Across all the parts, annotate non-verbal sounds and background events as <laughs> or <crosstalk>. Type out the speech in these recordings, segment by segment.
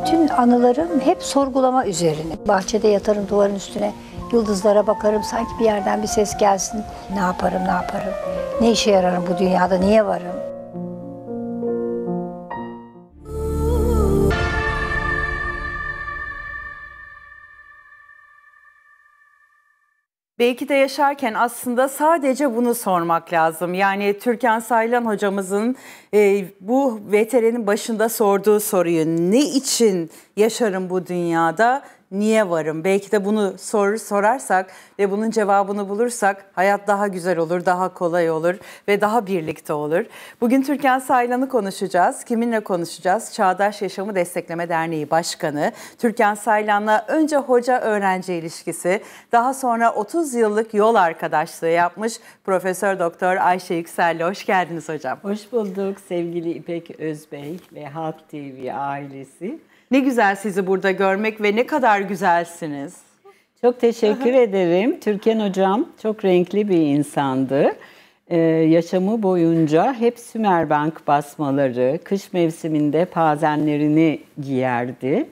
bütün anılarım hep sorgulama üzerine. Bahçede yatarım duvarın üstüne, yıldızlara bakarım, sanki bir yerden bir ses gelsin. Ne yaparım, ne yaparım, ne işe yararım bu dünyada, niye varım? Belki de yaşarken aslında sadece bunu sormak lazım. Yani Türkan Saylan hocamızın e, bu veterinin başında sorduğu soruyu ne için yaşarım bu dünyada niye varım? Belki de bunu sor, sorarsak ve bunun cevabını bulursak hayat daha güzel olur, daha kolay olur ve daha birlikte olur. Bugün Türkan Saylan'ı konuşacağız. Kiminle konuşacağız? Çağdaş Yaşamı Destekleme Derneği Başkanı Türkan Saylan'la önce hoca-öğrenci ilişkisi, daha sonra 30 yıllık yol arkadaşlığı yapmış Profesör Doktor Ayşe Yüksel'le. Hoş geldiniz hocam. Hoş bulduk sevgili İpek Özbey ve Halk TV ailesi. Ne güzel sizi burada görmek ve ne kadar güzelsiniz. Çok teşekkür ederim. Türkan Hocam çok renkli bir insandı. Ee, yaşamı boyunca hep Sümerbank basmaları, kış mevsiminde pazenlerini giyerdi.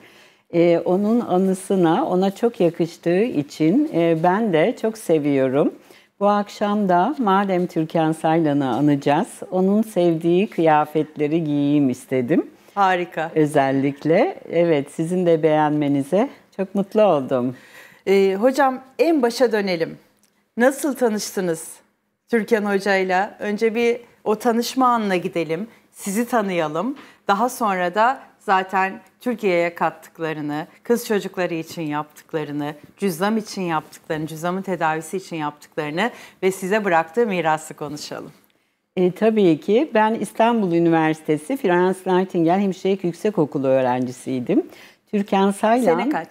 Ee, onun anısına, ona çok yakıştığı için e, ben de çok seviyorum. Bu akşam da madem Türkan Saylan'ı anacağız, onun sevdiği kıyafetleri giyeyim istedim. Harika. Özellikle. Evet sizin de beğenmenize çok mutlu oldum. Ee, hocam en başa dönelim. Nasıl tanıştınız Türkan Hoca'yla? Önce bir o tanışma anına gidelim. Sizi tanıyalım. Daha sonra da zaten Türkiye'ye kattıklarını, kız çocukları için yaptıklarını, cüzdan için yaptıklarını, cüzdanın tedavisi için yaptıklarını ve size bıraktığı mirası konuşalım. E, tabii ki. Ben İstanbul Üniversitesi Florence Nightingale Hemşirelik Yüksekokulu öğrencisiydim. Türkan Saylan... Sene kaç?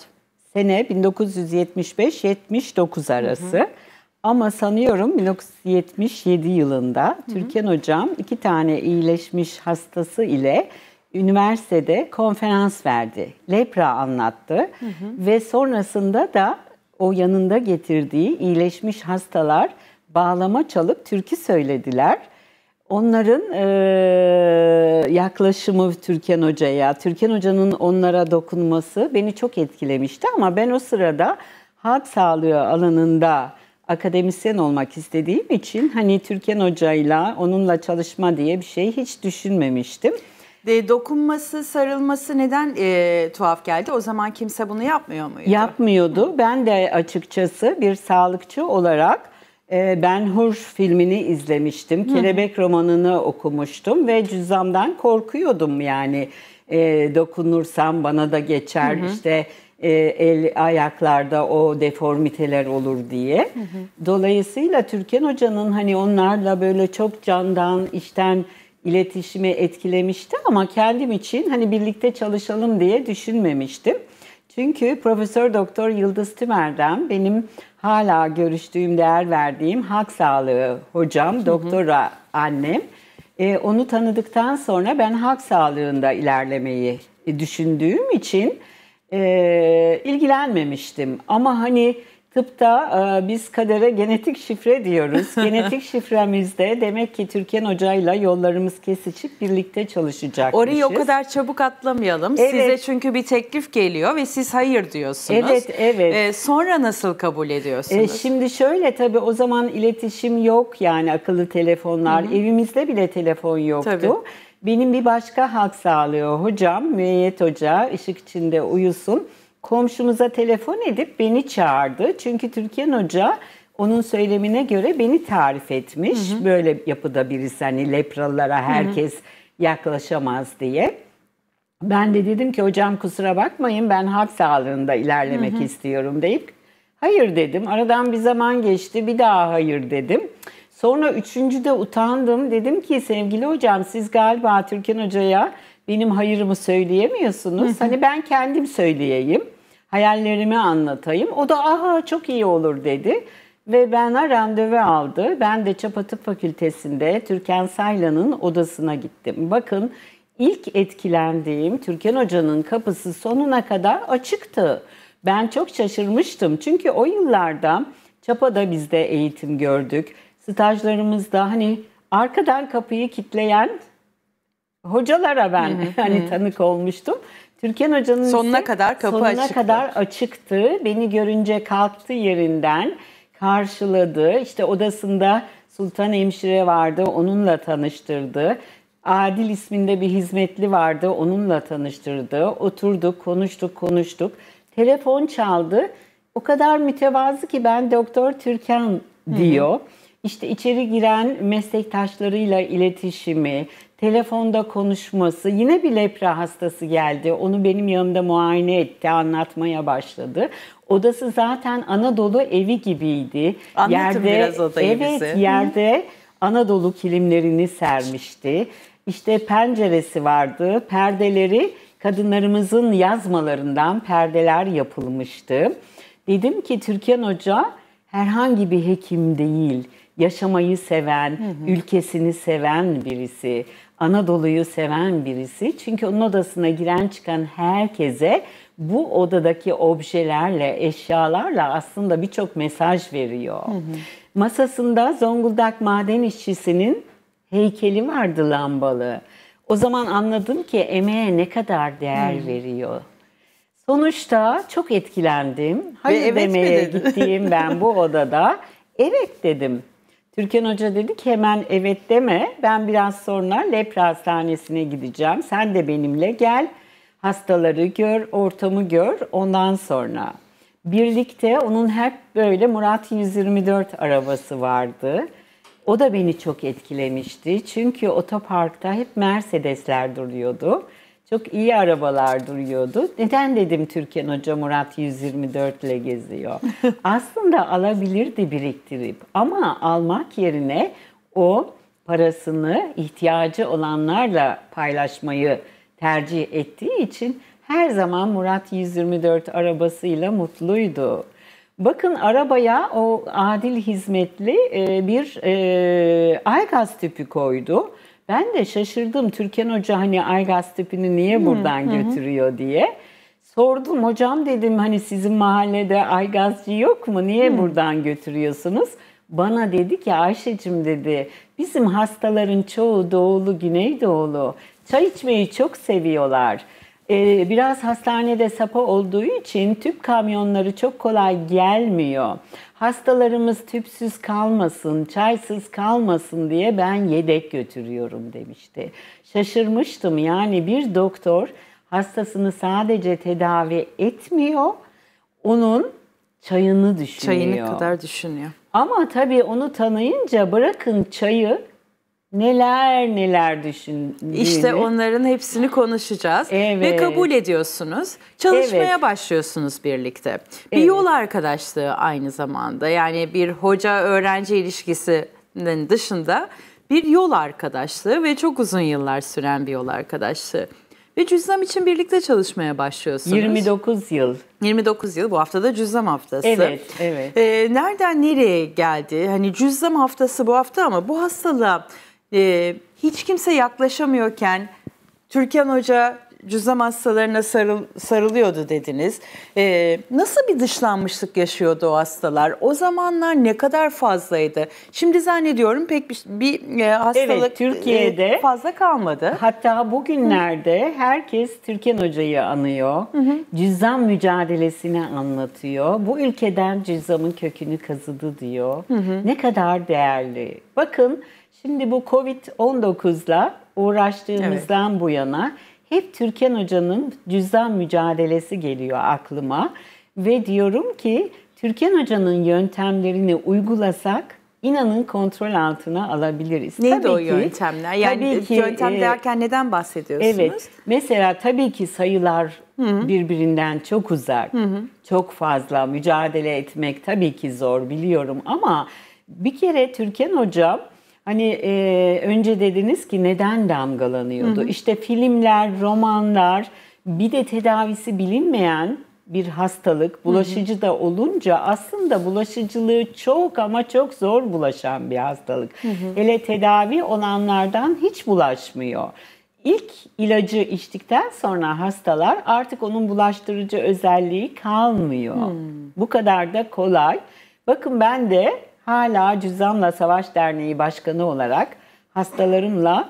Sene 1975-79 arası. Hı hı. Ama sanıyorum 1977 yılında hı hı. Türkan Hocam iki tane iyileşmiş hastası ile üniversitede konferans verdi. Lepra anlattı hı hı. ve sonrasında da o yanında getirdiği iyileşmiş hastalar bağlama çalıp türkü söylediler. Onların e, yaklaşımı Türkan Hoca'ya, Türkan Hoca'nın onlara dokunması beni çok etkilemişti ama ben o sırada halk sağlığı alanında akademisyen olmak istediğim için hani Türkan Hoca'yla onunla çalışma diye bir şey hiç düşünmemiştim. De, dokunması, sarılması neden e, tuhaf geldi? O zaman kimse bunu yapmıyor muydu? Yapmıyordu. Ben de açıkçası bir sağlıkçı olarak ee, ben Hur filmini izlemiştim. Kelebek romanını okumuştum ve cüzzamdan korkuyordum yani. E, dokunursam bana da geçer hı hı. işte e, el ayaklarda o deformiteler olur diye. Hı hı. Dolayısıyla Türkan Hoca'nın hani onlarla böyle çok candan, işten iletişimi etkilemişti ama kendim için hani birlikte çalışalım diye düşünmemiştim. Çünkü Profesör Doktor Yıldız Tümer'den benim hala görüştüğüm, değer verdiğim hak sağlığı hocam, doktora annem. E, onu tanıdıktan sonra ben halk sağlığında ilerlemeyi e, düşündüğüm için e, ilgilenmemiştim. Ama hani Tıpta e, biz kadere genetik şifre diyoruz. <laughs> genetik şifremizde demek ki Türkan Hoca'yla yollarımız kesişip birlikte çalışacakmışız. Orayı o kadar çabuk atlamayalım. Evet. Size çünkü bir teklif geliyor ve siz hayır diyorsunuz. Evet, evet. E, sonra nasıl kabul e, ediyorsunuz? Ee, şimdi şöyle tabii o zaman iletişim yok yani akıllı telefonlar. Hı-hı. Evimizde bile telefon yoktu. Tabii. Benim bir başka hak sağlıyor hocam, müeyyet hoca, ışık içinde uyusun komşumuza telefon edip beni çağırdı. Çünkü Türkan Hoca onun söylemine göre beni tarif etmiş. Hı hı. Böyle yapıda birisi hani lepralara herkes hı hı. yaklaşamaz diye. Ben de dedim ki hocam kusura bakmayın ben halk sağlığında ilerlemek hı hı. istiyorum deyip hayır dedim. Aradan bir zaman geçti bir daha hayır dedim. Sonra üçüncüde utandım. Dedim ki sevgili hocam siz galiba Türkan Hoca'ya benim hayırımı söyleyemiyorsunuz. Hı hı. Hani ben kendim söyleyeyim hayallerimi anlatayım. O da aha çok iyi olur dedi ve bana randevu aldı. Ben de Çapa Fakültesi'nde Türkan Saylan'ın odasına gittim. Bakın ilk etkilendiğim Türkan Hoca'nın kapısı sonuna kadar açıktı. Ben çok şaşırmıştım çünkü o yıllarda Çapa'da biz de eğitim gördük. Stajlarımızda hani arkadan kapıyı kitleyen hocalara ben <laughs> hani tanık olmuştum. Türkan Hoca'nın sonuna kadar kapı sonuna açıktı. kadar açıktı. Beni görünce kalktı yerinden, karşıladı. İşte odasında Sultan emşire vardı, onunla tanıştırdı. Adil isminde bir hizmetli vardı, onunla tanıştırdı. Oturduk, konuştuk, konuştuk. Telefon çaldı. O kadar mütevazı ki ben Doktor Türkan diyor. Hı hı. İşte içeri giren meslektaşlarıyla iletişimi, telefonda konuşması. Yine bir lepra hastası geldi. Onu benim yanımda muayene etti, anlatmaya başladı. Odası zaten Anadolu evi gibiydi. Anlatın yerde, biraz odayı evet, bize. yerde Anadolu kilimlerini sermişti. İşte penceresi vardı. Perdeleri kadınlarımızın yazmalarından perdeler yapılmıştı. Dedim ki Türkan Hoca herhangi bir hekim değil yaşamayı seven, hı hı. ülkesini seven birisi. Anadolu'yu seven birisi. Çünkü onun odasına giren çıkan herkese bu odadaki objelerle, eşyalarla aslında birçok mesaj veriyor. Hı hı. Masasında Zonguldak maden işçisinin heykeli vardı lambalı. O zaman anladım ki emeğe ne kadar değer hı. veriyor. Sonuçta çok etkilendim. Hayır Ve evet demeye gittiğim ben bu odada <laughs> evet dedim. Türkan Hoca dedi ki hemen evet deme. Ben biraz sonra lepra hastanesine gideceğim. Sen de benimle gel. Hastaları gör, ortamı gör. Ondan sonra birlikte onun hep böyle Murat 124 arabası vardı. O da beni çok etkilemişti. Çünkü otoparkta hep Mercedesler duruyordu. Çok iyi arabalar duruyordu. Neden dedim Türkan Hoca Murat 124 ile geziyor. <laughs> Aslında alabilirdi biriktirip ama almak yerine o parasını ihtiyacı olanlarla paylaşmayı tercih ettiği için her zaman Murat 124 arabasıyla mutluydu. Bakın arabaya o adil hizmetli e, bir e, Aygaz tüpü koydu. Ben de şaşırdım Türkan Hoca hani Argaz tipini niye hmm, buradan hı. götürüyor diye. Sordum hocam dedim hani sizin mahallede Aygazcı yok mu? Niye hmm. buradan götürüyorsunuz? Bana dedi ki Ayşe'cim dedi bizim hastaların çoğu doğulu güneydoğulu çay içmeyi çok seviyorlar. Ee, biraz hastanede sapa olduğu için tüp kamyonları çok kolay gelmiyor hastalarımız tüpsüz kalmasın, çaysız kalmasın diye ben yedek götürüyorum demişti. Şaşırmıştım yani bir doktor hastasını sadece tedavi etmiyor, onun çayını düşünüyor. Çayını kadar düşünüyor. Ama tabii onu tanıyınca bırakın çayı neler neler düşündüğünü. İşte onların hepsini konuşacağız evet. ve kabul ediyorsunuz. Çalışmaya evet. başlıyorsunuz birlikte. Bir evet. yol arkadaşlığı aynı zamanda yani bir hoca öğrenci ilişkisinin dışında bir yol arkadaşlığı ve çok uzun yıllar süren bir yol arkadaşlığı. Ve cüzdan için birlikte çalışmaya başlıyorsunuz. 29 yıl. 29 yıl bu haftada cüzdan haftası. Evet, evet. Ee, nereden nereye geldi? Hani cüzdan haftası bu hafta ama bu hastalığa e, hiç kimse yaklaşamıyorken Türkan Hoca cüzdan hastalarına sarıl, sarılıyordu dediniz. Ee, nasıl bir dışlanmışlık yaşıyordu o hastalar? O zamanlar ne kadar fazlaydı? Şimdi zannediyorum pek bir, bir e, hastalık evet, Türkiye'de e, fazla kalmadı. Hatta bugünlerde Hı. herkes Türkan Hoca'yı anıyor. Hı hı. Cüzdan mücadelesini anlatıyor. Bu ülkeden cüzdanın kökünü kazıdı diyor. Hı hı. Ne kadar değerli. Bakın Şimdi bu Covid-19'la uğraştığımızdan evet. bu yana hep Türkan Hoca'nın cüzdan mücadelesi geliyor aklıma. Ve diyorum ki Türkan Hoca'nın yöntemlerini uygulasak inanın kontrol altına alabiliriz. Neydi tabii o ki, yöntemler? Yani tabii ki, yöntem e, derken neden bahsediyorsunuz? Evet. Mesela tabii ki sayılar Hı-hı. birbirinden çok uzak. Hı-hı. Çok fazla mücadele etmek tabii ki zor biliyorum ama bir kere Türkan Hocam Hani e, önce dediniz ki neden damgalanıyordu? Hı hı. İşte filmler, romanlar, bir de tedavisi bilinmeyen bir hastalık, bulaşıcı da olunca aslında bulaşıcılığı çok ama çok zor bulaşan bir hastalık. Hı hı. Hele tedavi olanlardan hiç bulaşmıyor. İlk ilacı içtikten sonra hastalar artık onun bulaştırıcı özelliği kalmıyor. Hmm. Bu kadar da kolay. Bakın ben de hala Cüzdanla Savaş Derneği Başkanı olarak hastalarımla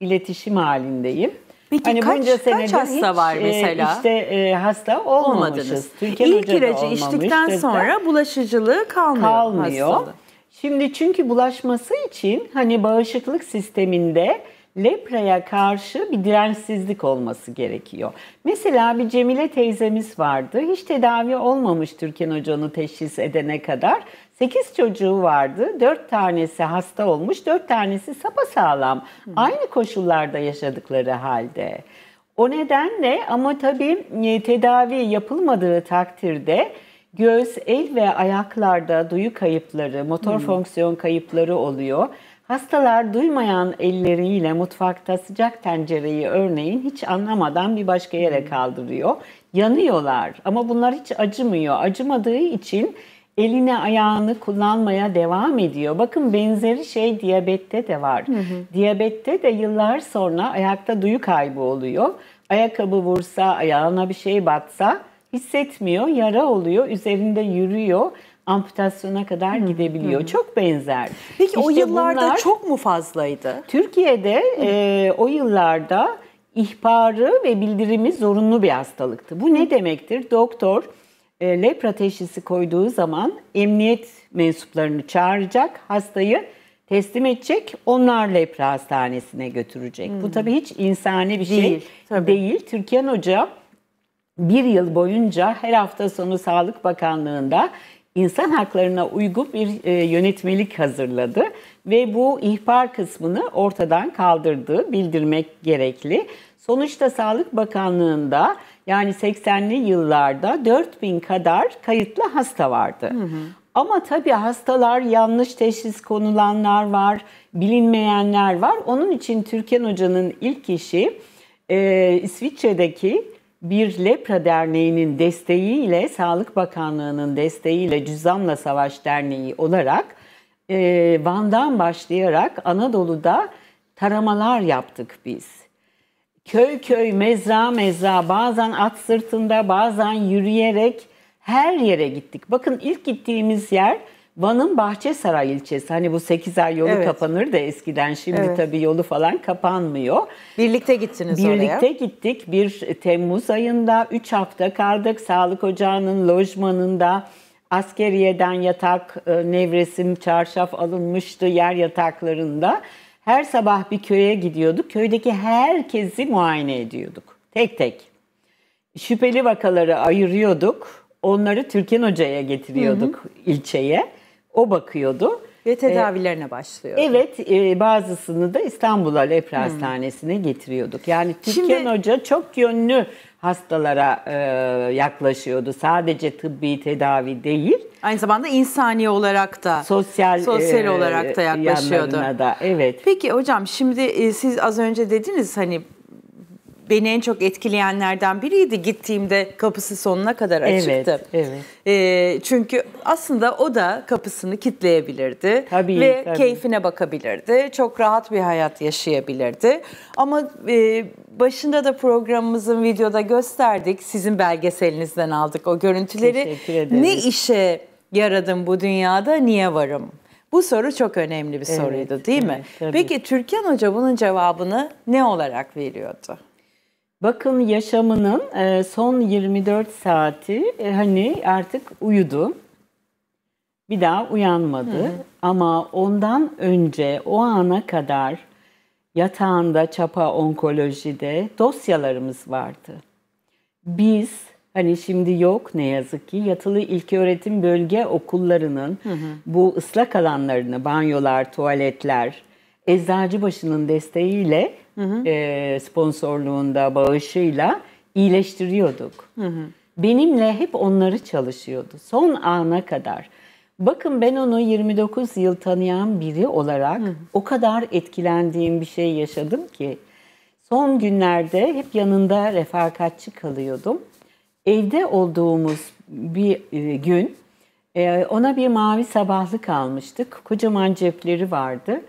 iletişim halindeyim. Peki hani kaç, bunca kaç hasta hiç, var e, mesela? İşte e, hasta olmamışız. Olmadınız. Türkiye İlk ilacı içtikten sonra bulaşıcılığı kalmıyor. Kalmıyor. Hastalığı. Şimdi çünkü bulaşması için hani bağışıklık sisteminde lepraya karşı bir dirençsizlik olması gerekiyor. Mesela bir Cemile teyzemiz vardı. Hiç tedavi olmamış Türkan Hoca'nı teşhis edene kadar. 8 çocuğu vardı. 4 tanesi hasta olmuş, 4 tanesi sapasağlam. Hı. Aynı koşullarda yaşadıkları halde. O nedenle ama tabii e, tedavi yapılmadığı takdirde göz, el ve ayaklarda duyu kayıpları, motor hmm. fonksiyon kayıpları oluyor. Hastalar duymayan elleriyle mutfakta sıcak tencereyi örneğin hiç anlamadan bir başka yere hmm. kaldırıyor. Yanıyorlar ama bunlar hiç acımıyor. Acımadığı için eline ayağını kullanmaya devam ediyor. Bakın benzeri şey diyabette de var. Hı hı. Diyabette de yıllar sonra ayakta duyu kaybı oluyor. Ayakkabı vursa, ayağına bir şey batsa hissetmiyor, yara oluyor, üzerinde yürüyor amputasyona kadar hmm. gidebiliyor. Hmm. Çok benzer. Peki işte o yıllarda bunlar, çok mu fazlaydı? Türkiye'de e, o yıllarda ihbarı ve bildirimi zorunlu bir hastalıktı. Bu ne demektir? Doktor e, lepra teşhisi koyduğu zaman emniyet mensuplarını çağıracak, hastayı teslim edecek, onlar lepra hastanesine götürecek. Hmm. Bu tabii hiç insani bir şey değil. Tabii. değil. Türkan Hoca bir yıl boyunca her hafta sonu Sağlık Bakanlığı'nda insan haklarına uygun bir e, yönetmelik hazırladı ve bu ihbar kısmını ortadan kaldırdı, bildirmek gerekli. Sonuçta Sağlık Bakanlığı'nda yani 80'li yıllarda 4000 kadar kayıtlı hasta vardı. Hı hı. Ama tabii hastalar yanlış teşhis konulanlar var, bilinmeyenler var. Onun için Türkan Hoca'nın ilk işi e, İsviçre'deki bir lepra derneğinin desteğiyle, Sağlık Bakanlığı'nın desteğiyle Cüzdanla Savaş Derneği olarak e, Van'dan başlayarak Anadolu'da taramalar yaptık biz köy köy, mezra mezra, bazen at sırtında, bazen yürüyerek her yere gittik. Bakın ilk gittiğimiz yer Van'ın Bahçesaray ilçesi. Hani bu 8 ay yolu evet. kapanır da eskiden şimdi evet. tabii yolu falan kapanmıyor. Birlikte gittiniz Birlikte oraya. Birlikte gittik. Bir Temmuz ayında 3 hafta kaldık. Sağlık ocağının lojmanında askeriyeden yatak, e, nevresim, çarşaf alınmıştı yer yataklarında her sabah bir köye gidiyorduk. Köydeki herkesi muayene ediyorduk. Tek tek. Şüpheli vakaları ayırıyorduk. Onları Türkan Hoca'ya getiriyorduk hı hı. ilçeye. O bakıyordu. Ve ee, tedavilerine başlıyor. Evet, e, bazısını da İstanbul'a Lepre Hastanesi'ne getiriyorduk. Yani Türkan Şimdi, Hoca çok yönlü hastalara e, yaklaşıyordu. Sadece tıbbi tedavi değil. Aynı zamanda insani olarak da sosyal sosyal e, olarak da yaklaşıyordu. Da, evet. Peki hocam şimdi e, siz az önce dediniz hani beni en çok etkileyenlerden biriydi gittiğimde kapısı sonuna kadar açıktı. Evet, evet. E, çünkü aslında o da kapısını kitleyebilirdi tabii, ve tabii. keyfine bakabilirdi. Çok rahat bir hayat yaşayabilirdi. Ama e, başında da programımızın videoda gösterdik. Sizin belgeselinizden aldık o görüntüleri. Teşekkür ederim. Ne işe yaradım bu dünyada? Niye varım? Bu soru çok önemli bir evet, soruydu değil evet, mi? Tabii. Peki Türkan Hoca bunun cevabını ne olarak veriyordu? Bakın yaşamının e, son 24 saati e, hani artık uyudu. Bir daha uyanmadı. Hı Ama ondan önce o ana kadar yatağında çapa onkolojide dosyalarımız vardı. Biz hani şimdi yok ne yazık ki yatılı ilköğretim bölge okullarının hı hı. bu ıslak alanlarını banyolar, tuvaletler, Eczacıbaşı'nın desteğiyle, hı hı. E, sponsorluğunda, bağışıyla iyileştiriyorduk. Hı hı. Benimle hep onları çalışıyordu son ana kadar. Bakın ben onu 29 yıl tanıyan biri olarak hı hı. o kadar etkilendiğim bir şey yaşadım ki son günlerde hep yanında refakatçi kalıyordum. Evde olduğumuz bir e, gün e, ona bir mavi sabahlık almıştık. Kocaman cepleri vardı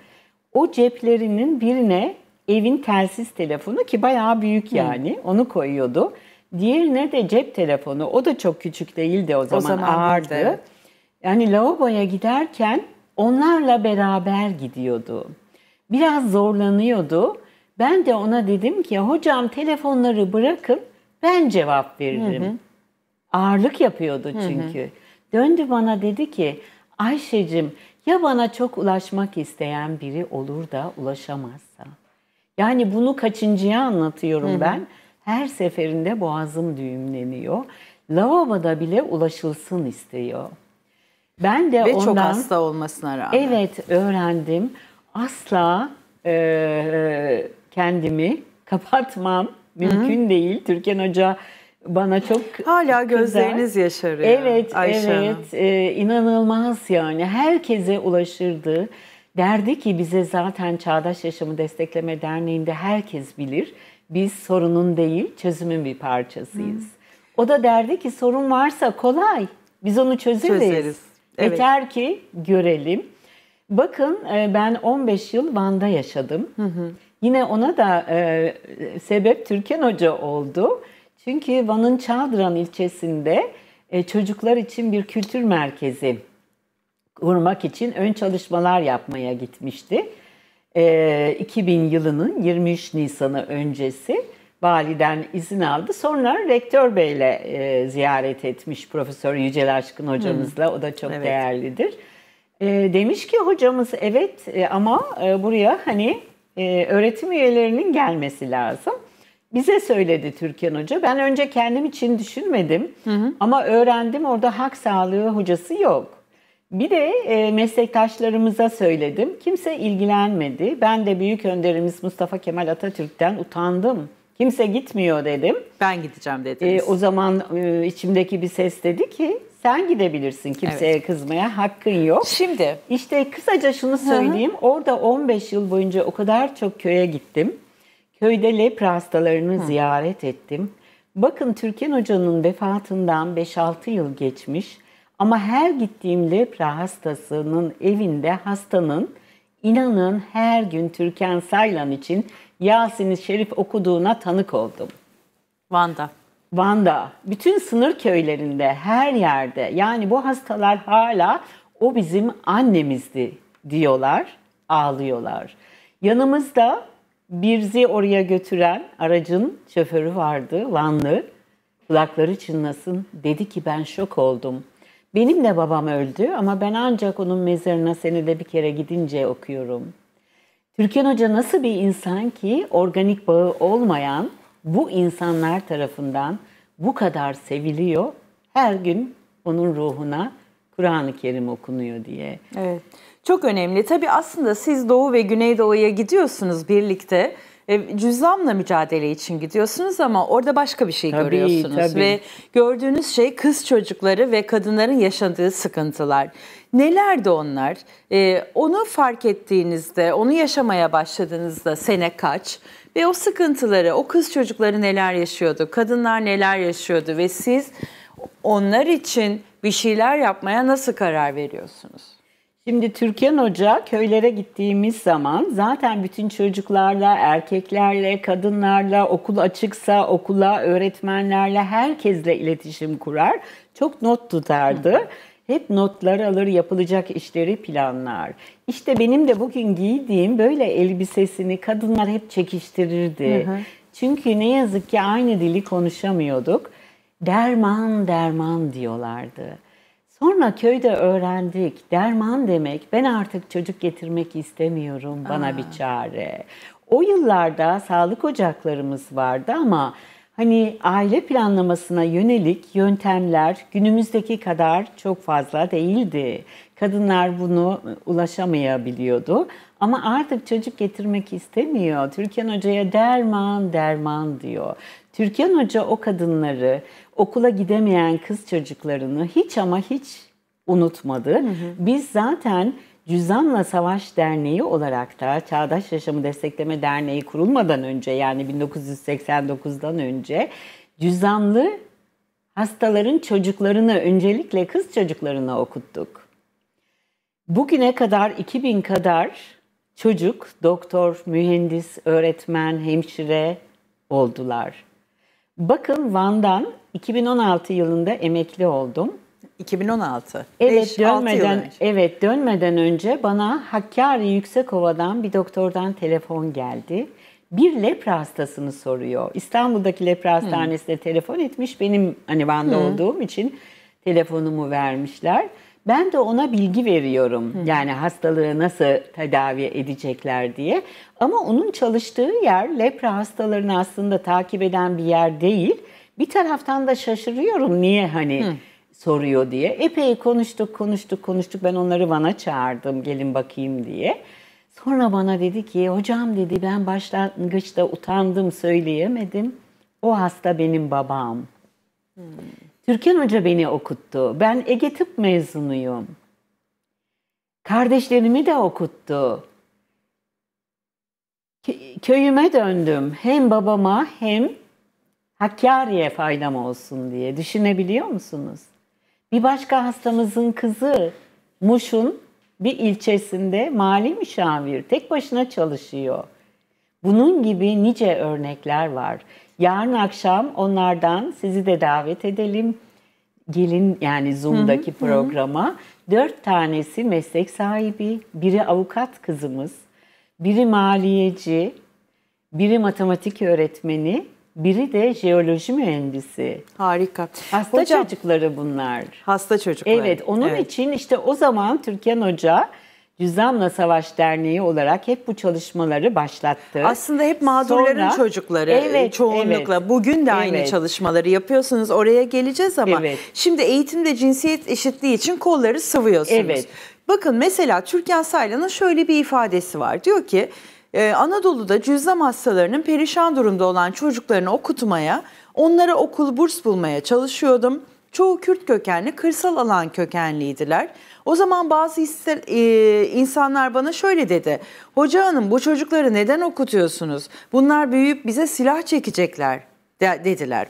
o ceplerinin birine evin telsiz telefonu ki bayağı büyük yani Hı. onu koyuyordu. Diğerine de cep telefonu. O da çok küçük değildi o zaman, o zaman ağırdı. De. Yani lavaboya giderken onlarla beraber gidiyordu. Biraz zorlanıyordu. Ben de ona dedim ki hocam telefonları bırakın ben cevap veririm. Hı hı. Ağırlık yapıyordu çünkü. Hı hı. Döndü bana dedi ki Ayşe'cim ya bana çok ulaşmak isteyen biri olur da ulaşamazsa? Yani bunu kaçıncıya anlatıyorum Hı-hı. ben. Her seferinde boğazım düğümleniyor. Lavaboda bile ulaşılsın istiyor. Ben de Ve ondan... çok hasta olmasına rağmen. Evet öğrendim. Asla e, e kendimi <laughs> kapatmam. Mümkün Hı-hı. değil. Türkan Hoca bana çok hala gözleriniz güzel. yaşarıyor. Evet, Ayşe evet. E, inanılmaz yani. Herkese ulaşırdı. Derdi ki bize zaten Çağdaş Yaşamı Destekleme Derneği'nde herkes bilir. Biz sorunun değil, çözümün bir parçasıyız. Hmm. O da derdi ki sorun varsa kolay. Biz onu çözeriz. çözeriz. Evet. Yeter ki görelim. Bakın e, ben 15 yıl Van'da yaşadım. Hı hı. Yine ona da e, sebep Türkan Hoca oldu. Çünkü Van'ın Çadran ilçesinde e, çocuklar için bir kültür merkezi kurmak için ön çalışmalar yapmaya gitmişti. 2000 e, yılının 23 Nisan'ı öncesi validen izin aldı. Sonra rektör beyle e, ziyaret etmiş Profesör Yücel Aşkın hocamızla. O da çok evet. değerlidir. demiş ki hocamız evet ama buraya hani öğretim üyelerinin gelmesi lazım bize söyledi Türkan Hoca. Ben önce kendim için düşünmedim hı hı. ama öğrendim orada hak sağlığı hocası yok. Bir de e, meslektaşlarımıza söyledim. Kimse ilgilenmedi. Ben de büyük önderimiz Mustafa Kemal Atatürk'ten utandım. Kimse gitmiyor dedim. Ben gideceğim dediniz. E, o zaman e, içimdeki bir ses dedi ki sen gidebilirsin kimseye evet. kızmaya hakkın yok. Şimdi işte kısaca şunu söyleyeyim. Hı hı. Orada 15 yıl boyunca o kadar çok köye gittim. Köyde lepra hastalarını Hı. ziyaret ettim. Bakın Türkan Hoca'nın vefatından 5-6 yıl geçmiş ama her gittiğim lepra hastasının evinde hastanın inanın her gün Türkan Saylan için yasin Şerif okuduğuna tanık oldum. Van'da. Van'da. Bütün sınır köylerinde, her yerde. Yani bu hastalar hala o bizim annemizdi diyorlar, ağlıyorlar. Yanımızda Birz'i oraya götüren aracın şoförü vardı, Vanlı. Kulakları çınlasın. Dedi ki ben şok oldum. Benim de babam öldü ama ben ancak onun mezarına senede bir kere gidince okuyorum. Türkan Hoca nasıl bir insan ki organik bağı olmayan bu insanlar tarafından bu kadar seviliyor. Her gün onun ruhuna Kur'an-ı Kerim okunuyor diye. Evet çok önemli. Tabii aslında siz Doğu ve Güneydoğu'ya gidiyorsunuz birlikte e, cüzdanla mücadele için gidiyorsunuz ama orada başka bir şey tabii, görüyorsunuz tabii. ve gördüğünüz şey kız çocukları ve kadınların yaşadığı sıkıntılar. Nelerdi onlar? E, onu fark ettiğinizde, onu yaşamaya başladığınızda sene kaç? Ve o sıkıntıları, o kız çocukları neler yaşıyordu, kadınlar neler yaşıyordu ve siz onlar için bir şeyler yapmaya nasıl karar veriyorsunuz? Şimdi Türkan Hoca köylere gittiğimiz zaman zaten bütün çocuklarla, erkeklerle, kadınlarla, okul açıksa okula, öğretmenlerle herkesle iletişim kurar. Çok not tutardı. Hep notlar alır, yapılacak işleri planlar. İşte benim de bugün giydiğim böyle elbisesini kadınlar hep çekiştirirdi. Hı hı. Çünkü ne yazık ki aynı dili konuşamıyorduk. Derman derman diyorlardı. Sonra köyde öğrendik. Derman demek. Ben artık çocuk getirmek istemiyorum. Bana Aa. bir çare. O yıllarda sağlık ocaklarımız vardı ama hani aile planlamasına yönelik yöntemler günümüzdeki kadar çok fazla değildi. Kadınlar bunu ulaşamayabiliyordu. Ama artık çocuk getirmek istemiyor. Türkan Hoca'ya derman derman diyor. Türkan Hoca o kadınları, okula gidemeyen kız çocuklarını hiç ama hiç unutmadı. Hı hı. Biz zaten Cüzdanla Savaş Derneği olarak da Çağdaş Yaşamı Destekleme Derneği kurulmadan önce yani 1989'dan önce cüzdanlı hastaların çocuklarını öncelikle kız çocuklarına okuttuk. Bugüne kadar 2000 kadar çocuk doktor, mühendis, öğretmen, hemşire oldular. Bakın Van'dan 2016 yılında emekli oldum. 2016. Evet 5, dönmeden evet dönmeden önce bana Hakkari Yüksekova'dan bir doktordan telefon geldi. Bir lepra hastasını soruyor. İstanbul'daki lepra hmm. hastanesine hmm. telefon etmiş. Benim hani Van'da hmm. olduğum için telefonumu vermişler. Ben de ona bilgi veriyorum. Hı. Yani hastalığı nasıl tedavi edecekler diye. Ama onun çalıştığı yer lepra hastalarını aslında takip eden bir yer değil. Bir taraftan da şaşırıyorum niye hani Hı. soruyor diye. Epey konuştuk, konuştuk, konuştuk. Ben onları bana çağırdım gelin bakayım diye. Sonra bana dedi ki hocam dedi ben başlangıçta utandım söyleyemedim. O hasta benim babam. Hmm. Türkan Hoca beni okuttu. Ben Ege Tıp mezunuyum. Kardeşlerimi de okuttu. Köyüme döndüm. Hem babama hem Hakkari'ye faydam olsun diye. Düşünebiliyor musunuz? Bir başka hastamızın kızı Muş'un bir ilçesinde mali müşavir tek başına çalışıyor. Bunun gibi nice örnekler var. Yarın akşam onlardan sizi de davet edelim. Gelin yani Zoom'daki hı hı, programa. Dört tanesi meslek sahibi, biri avukat kızımız, biri maliyeci, biri matematik öğretmeni, biri de jeoloji mühendisi. Harika. Hasta Hocam, çocukları bunlar. Hasta çocuklar. Evet, onun evet. için işte o zaman Türkan Hoca Cüzdanla Savaş Derneği olarak hep bu çalışmaları başlattı. Aslında hep mağdurların Sonra, çocukları e, evet, çoğunlukla. Evet, Bugün de aynı evet. çalışmaları yapıyorsunuz. Oraya geleceğiz ama evet. şimdi eğitimde cinsiyet eşitliği için kolları sıvıyorsunuz. Evet. Bakın mesela Türkan Saylan'ın şöyle bir ifadesi var. Diyor ki e, Anadolu'da cüzdan hastalarının perişan durumda olan çocuklarını okutmaya, onlara okul burs bulmaya çalışıyordum çoğu Kürt kökenli, kırsal alan kökenliydiler. O zaman bazı e, insanlar bana şöyle dedi. Hoca hanım bu çocukları neden okutuyorsunuz? Bunlar büyüyüp bize silah çekecekler dediler.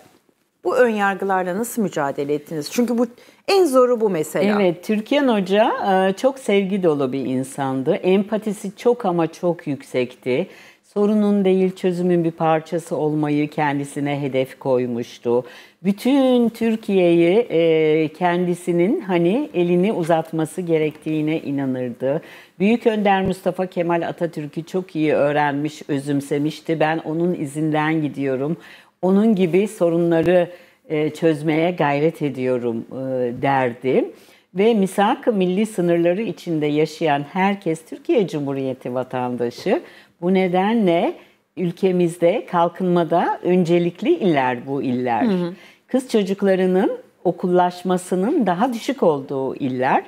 Bu ön yargılarla nasıl mücadele ettiniz? Çünkü bu en zoru bu mesela. Evet, Türkan Hoca e, çok sevgi dolu bir insandı. Empatisi çok ama çok yüksekti sorunun değil çözümün bir parçası olmayı kendisine hedef koymuştu. Bütün Türkiye'yi e, kendisinin hani elini uzatması gerektiğine inanırdı. Büyük Önder Mustafa Kemal Atatürk'ü çok iyi öğrenmiş, özümsemişti. Ben onun izinden gidiyorum. Onun gibi sorunları e, çözmeye gayret ediyorum e, derdi ve misak milli sınırları içinde yaşayan herkes Türkiye Cumhuriyeti vatandaşı. Bu nedenle ülkemizde kalkınmada öncelikli iller bu iller. Hı hı. Kız çocuklarının okullaşmasının daha düşük olduğu iller.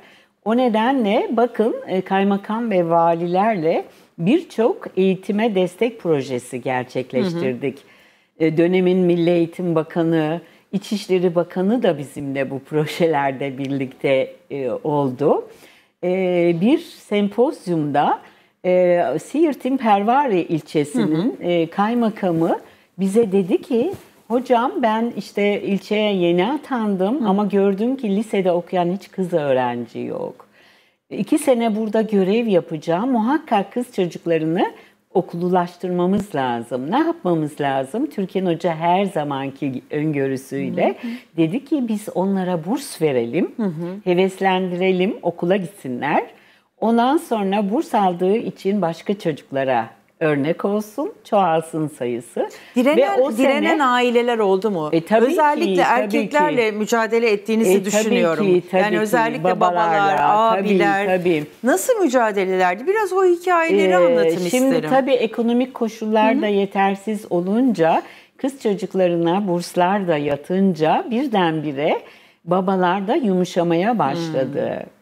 O nedenle bakın e, kaymakam ve valilerle birçok eğitime destek projesi gerçekleştirdik. Hı hı. E, dönemin Milli Eğitim Bakanı, İçişleri Bakanı da bizimle bu projelerde birlikte e, oldu. Bir sempozyumda e, Siirt'in Pervari ilçesinin hı hı. E, kaymakamı bize dedi ki hocam ben işte ilçeye yeni atandım hı. ama gördüm ki lisede okuyan hiç kız öğrenci yok. İki sene burada görev yapacağım. Muhakkak kız çocuklarını okullulaştırmamız lazım. Ne yapmamız lazım? Türkan Hoca her zamanki öngörüsüyle hı hı. dedi ki biz onlara burs verelim, hı hı. heveslendirelim, okula gitsinler. Ondan sonra burs aldığı için başka çocuklara örnek olsun, çoğalsın sayısı. Direnen, Ve o direnen aileler oldu mu? E, tabii özellikle ki, tabii erkeklerle ki. mücadele ettiğinizi e, düşünüyorum. ki, tabii yani ki. özellikle babalar, abiler tabii, tabii. nasıl mücadelelerdi? Biraz o hikayeleri ee, anlatın şimdi isterim. Şimdi tabii ekonomik koşullar da yetersiz olunca kız çocuklarına burslar da yatınca birdenbire babalar da yumuşamaya başladı. hı hmm.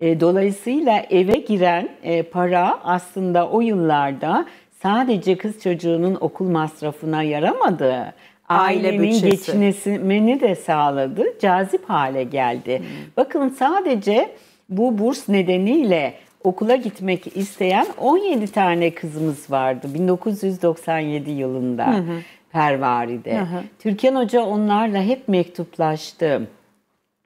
E, dolayısıyla eve giren e, para aslında o yıllarda sadece kız çocuğunun okul masrafına yaramadı. Aile Ailemin bütçesi. geçinmesini de sağladı, cazip hale geldi. Hmm. Bakın sadece bu burs nedeniyle okula gitmek isteyen 17 tane kızımız vardı 1997 yılında hı hı. Pervari'de. Hı hı. Türkan Hoca onlarla hep mektuplaştı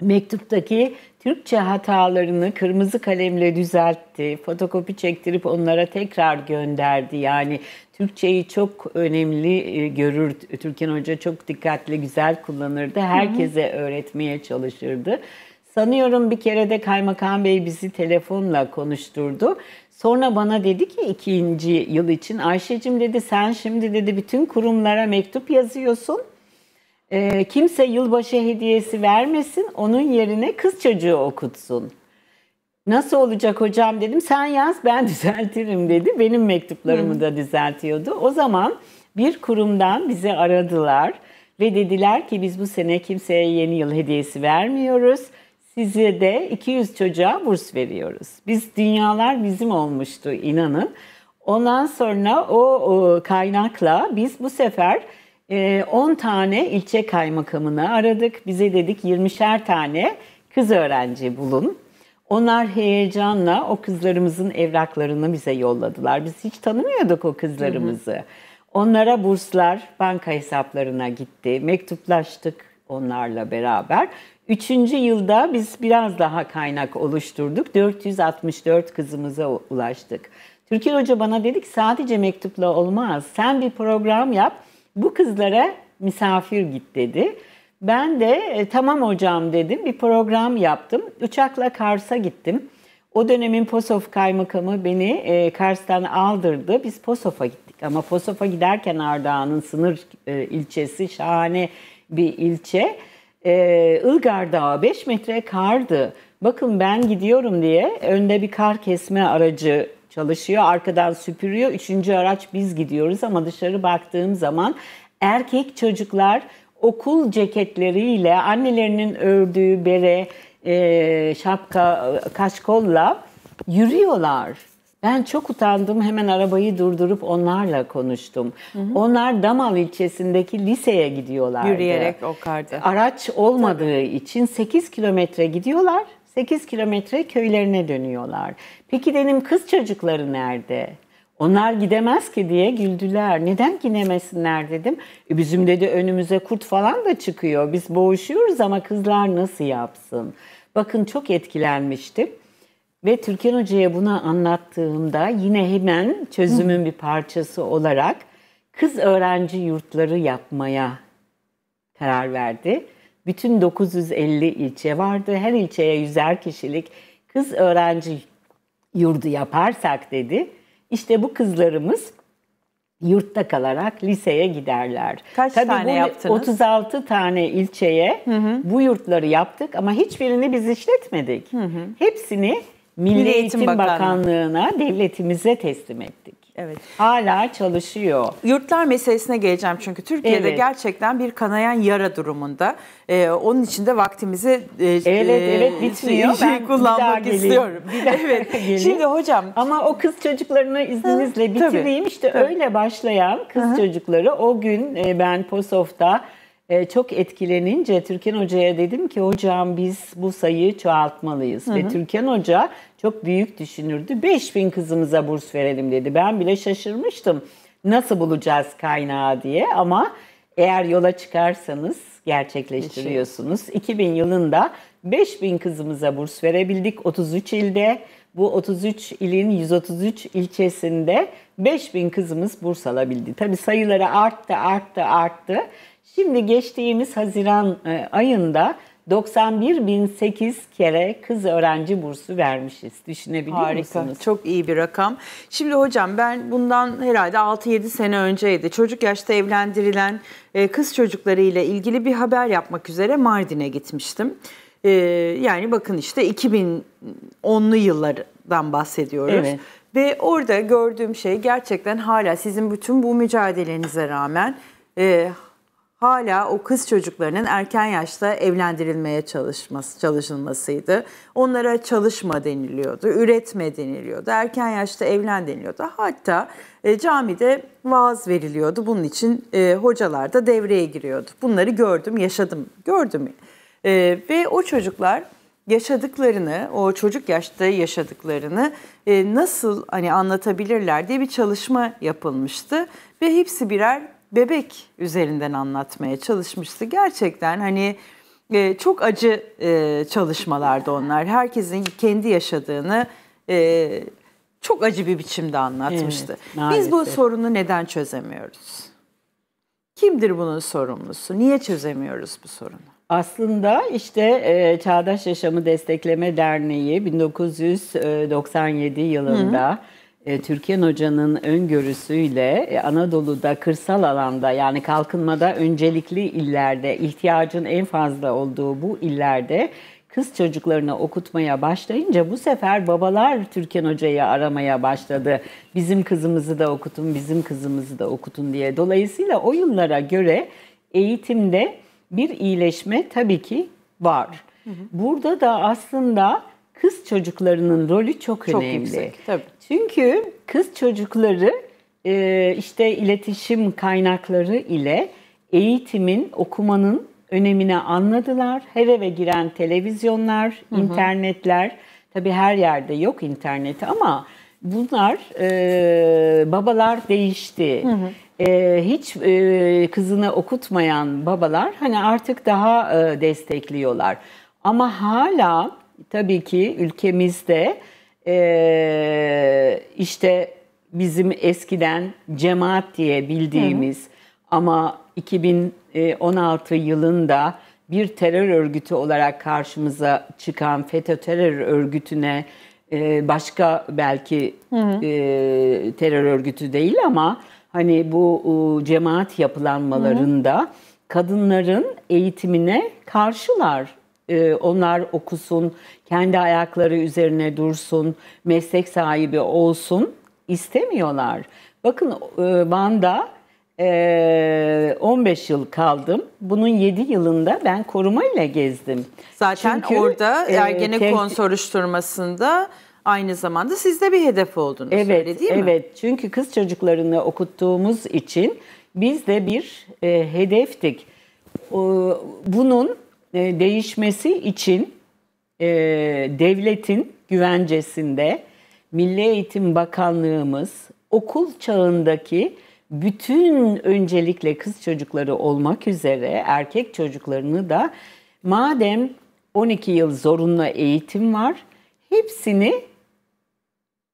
mektuptaki Türkçe hatalarını kırmızı kalemle düzeltti. Fotokopi çektirip onlara tekrar gönderdi. Yani Türkçeyi çok önemli e, görür. Türkan Hoca çok dikkatli, güzel kullanırdı. Herkese öğretmeye çalışırdı. Sanıyorum bir kere de Kaymakam Bey bizi telefonla konuşturdu. Sonra bana dedi ki ikinci yıl için Ayşe'cim dedi sen şimdi dedi bütün kurumlara mektup yazıyorsun e, kimse yılbaşı hediyesi vermesin, onun yerine kız çocuğu okutsun. Nasıl olacak hocam dedim. Sen yaz ben <laughs> düzeltirim dedi. Benim mektuplarımı Hı. da düzeltiyordu. O zaman bir kurumdan bizi aradılar ve dediler ki biz bu sene kimseye yeni yıl hediyesi vermiyoruz. Size de 200 çocuğa burs veriyoruz. Biz dünyalar bizim olmuştu inanın. Ondan sonra o, o kaynakla biz bu sefer 10 ee, tane ilçe kaymakamını aradık. Bize dedik 20'şer tane kız öğrenci bulun. Onlar heyecanla o kızlarımızın evraklarını bize yolladılar. Biz hiç tanımıyorduk o kızlarımızı. Hı hı. Onlara burslar banka hesaplarına gitti. Mektuplaştık onlarla beraber. Üçüncü yılda biz biraz daha kaynak oluşturduk. 464 kızımıza ulaştık. Türkiye Hoca bana dedik sadece mektupla olmaz. Sen bir program yap bu kızlara misafir git dedi. Ben de e, tamam hocam dedim. Bir program yaptım. Uçakla Kars'a gittim. O dönemin Posof kaymakamı beni e, Kars'tan aldırdı. Biz Posof'a gittik ama Posof'a giderken Ardahan'ın sınır e, ilçesi şahane bir ilçe. E, Ilgar Dağı 5 metre kardı. Bakın ben gidiyorum diye önde bir kar kesme aracı çalışıyor. Arkadan süpürüyor. Üçüncü araç biz gidiyoruz ama dışarı baktığım zaman erkek çocuklar okul ceketleriyle annelerinin ördüğü bere, e, şapka, kaşkolla yürüyorlar. Ben çok utandım. Hemen arabayı durdurup onlarla konuştum. Hı hı. Onlar Damal ilçesindeki liseye gidiyorlardı. Yürüyerek o kardı. Araç olmadığı Tabii. için 8 kilometre gidiyorlar. 8 kilometre köylerine dönüyorlar. Peki dedim kız çocukları nerede? Onlar gidemez ki diye güldüler. Neden gidemesinler dedim. E bizim dedi önümüze kurt falan da çıkıyor. Biz boğuşuyoruz ama kızlar nasıl yapsın? Bakın çok etkilenmiştim. Ve Türkan Hoca'ya bunu anlattığımda yine hemen çözümün bir parçası olarak kız öğrenci yurtları yapmaya karar verdi. Bütün 950 ilçe vardı. Her ilçeye yüzer kişilik kız öğrenci yurdu yaparsak dedi. İşte bu kızlarımız yurtta kalarak liseye giderler. Kaç Tabii tane bu, yaptınız? 36 tane ilçeye hı hı. bu yurtları yaptık ama hiçbirini biz işletmedik. Hı hı. Hepsini Milli Eğitim, Eğitim Bakanlığı. Bakanlığı'na, devletimize teslim ettik. Evet. Hala çalışıyor. Yurtlar meselesine geleceğim çünkü Türkiye'de evet. gerçekten bir kanayan yara durumunda. Ee, onun için de vaktimizi e, evet evet e, bitmiyor. Şey, <laughs> ben kullanmak bir istiyorum. Bir <laughs> evet. <laughs> Şimdi hocam ama o kız çocuklarını izninizle bitireyim. Tabii, işte tabii. öyle başlayan kız Hı-hı. çocukları o gün e, ben Posof'ta e, çok etkilenince Türkan Hoca'ya dedim ki hocam biz bu sayıyı çoğaltmalıyız. Hı hı. Ve Türkan Hoca çok büyük düşünürdü. 5000 kızımıza burs verelim dedi. Ben bile şaşırmıştım. Nasıl bulacağız kaynağı diye ama eğer yola çıkarsanız gerçekleştiriyorsunuz. 2000 yılında 5000 kızımıza burs verebildik 33 ilde. Bu 33 ilin 133 ilçesinde 5000 kızımız burs alabildi. Tabii sayıları arttı, arttı, arttı. Şimdi geçtiğimiz Haziran e, ayında 91.008 kere kız öğrenci bursu vermişiz. Düşünebiliyor Harika. musunuz? Çok iyi bir rakam. Şimdi hocam ben bundan herhalde 6-7 sene önceydi. Çocuk yaşta evlendirilen e, kız çocukları ile ilgili bir haber yapmak üzere Mardin'e gitmiştim. E, yani bakın işte 2010'lu yıllardan bahsediyoruz. Evet. Ve orada gördüğüm şey gerçekten hala sizin bütün bu mücadelenize rağmen hala o kız çocuklarının erken yaşta evlendirilmeye çalışması, çalışılmasıydı. Onlara çalışma deniliyordu, üretme deniliyordu, erken yaşta evlen deniliyordu. Hatta e, camide vaaz veriliyordu. Bunun için e, hocalar da devreye giriyordu. Bunları gördüm, yaşadım, gördüm. E, ve o çocuklar yaşadıklarını, o çocuk yaşta yaşadıklarını e, nasıl hani anlatabilirler diye bir çalışma yapılmıştı ve hepsi birer bebek üzerinden anlatmaya çalışmıştı. Gerçekten hani e, çok acı e, çalışmalardı onlar. Herkesin kendi yaşadığını e, çok acı bir biçimde anlatmıştı. Evet, Biz bu sorunu neden çözemiyoruz? Kimdir bunun sorumlusu? Niye çözemiyoruz bu sorunu? Aslında işte e, Çağdaş Yaşamı Destekleme Derneği 1997 e, yılında... Hı e, Türkiye'nin Hoca'nın öngörüsüyle e, Anadolu'da kırsal alanda yani kalkınmada öncelikli illerde ihtiyacın en fazla olduğu bu illerde kız çocuklarına okutmaya başlayınca bu sefer babalar Türkan Hoca'yı aramaya başladı. Bizim kızımızı da okutun, bizim kızımızı da okutun diye. Dolayısıyla o yıllara göre eğitimde bir iyileşme tabii ki var. Burada da aslında kız çocuklarının rolü çok, çok önemli. Yüksek, tabii. Çünkü kız çocukları e, işte iletişim kaynakları ile eğitimin, okumanın önemini anladılar. Her eve giren televizyonlar, hı hı. internetler, tabii her yerde yok interneti ama bunlar e, babalar değişti. Hı hı. E, hiç kızını okutmayan babalar hani artık daha destekliyorlar. Ama hala tabii ki ülkemizde e, işte bizim eskiden cemaat diye bildiğimiz hı ama 2016 yılında bir terör örgütü olarak karşımıza çıkan FETÖ terör örgütüne e, başka belki hı hı. E, terör örgütü değil ama hani bu cemaat yapılanmalarında hı hı. kadınların eğitimine karşılar ee, onlar okusun, kendi ayakları üzerine dursun, meslek sahibi olsun istemiyorlar. Bakın e, Van'da 15 e, yıl kaldım. Bunun 7 yılında ben korumayla gezdim. Zaten Çünkü, orada Ergenekon e, soruşturmasında aynı zamanda siz de bir hedef oldunuz evet, öyle değil mi? Evet çünkü kız çocuklarını okuttuğumuz için biz de bir e, hedeftik. E, bunun e, değişmesi için e, devletin güvencesinde Milli Eğitim Bakanlığımız okul çağındaki bütün öncelikle kız çocukları olmak üzere erkek çocuklarını da madem 12 yıl zorunlu eğitim var hepsini